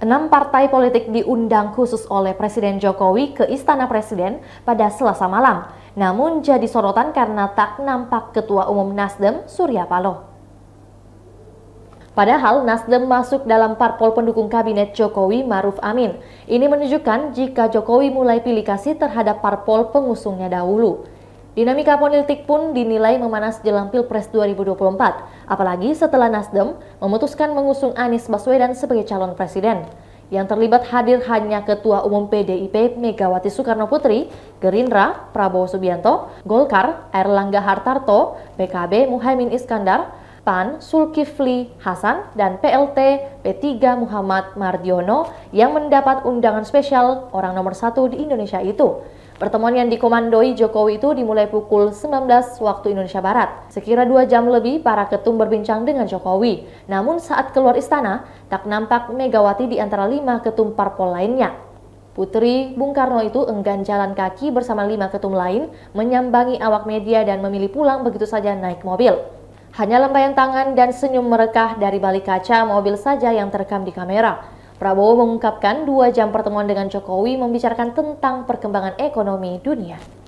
Enam partai politik diundang khusus oleh Presiden Jokowi ke Istana Presiden pada Selasa malam, namun jadi sorotan karena tak nampak Ketua Umum Nasdem Surya Paloh. Padahal Nasdem masuk dalam parpol pendukung kabinet Jokowi Maruf Amin. Ini menunjukkan jika Jokowi mulai pilih kasih terhadap parpol pengusungnya dahulu. Dinamika politik pun dinilai memanas jelang Pilpres 2024, apalagi setelah Nasdem memutuskan mengusung Anies Baswedan sebagai calon presiden. Yang terlibat hadir hanya Ketua Umum PDIP Megawati Soekarno Putri, Gerindra Prabowo Subianto, Golkar Erlangga Hartarto, PKB Muhaimin Iskandar, PAN Sulkifli Hasan, dan PLT P3 Muhammad Mardiono yang mendapat undangan spesial orang nomor satu di Indonesia itu. Pertemuan yang dikomandoi Jokowi itu dimulai pukul 19 waktu Indonesia Barat. Sekira dua jam lebih, para ketum berbincang dengan Jokowi. Namun saat keluar istana, tak nampak Megawati di antara lima ketum parpol lainnya. Putri Bung Karno itu enggan jalan kaki bersama lima ketum lain, menyambangi awak media dan memilih pulang begitu saja naik mobil. Hanya lembayan tangan dan senyum merekah dari balik kaca mobil saja yang terekam di kamera. Prabowo mengungkapkan dua jam pertemuan dengan Jokowi membicarakan tentang perkembangan ekonomi dunia.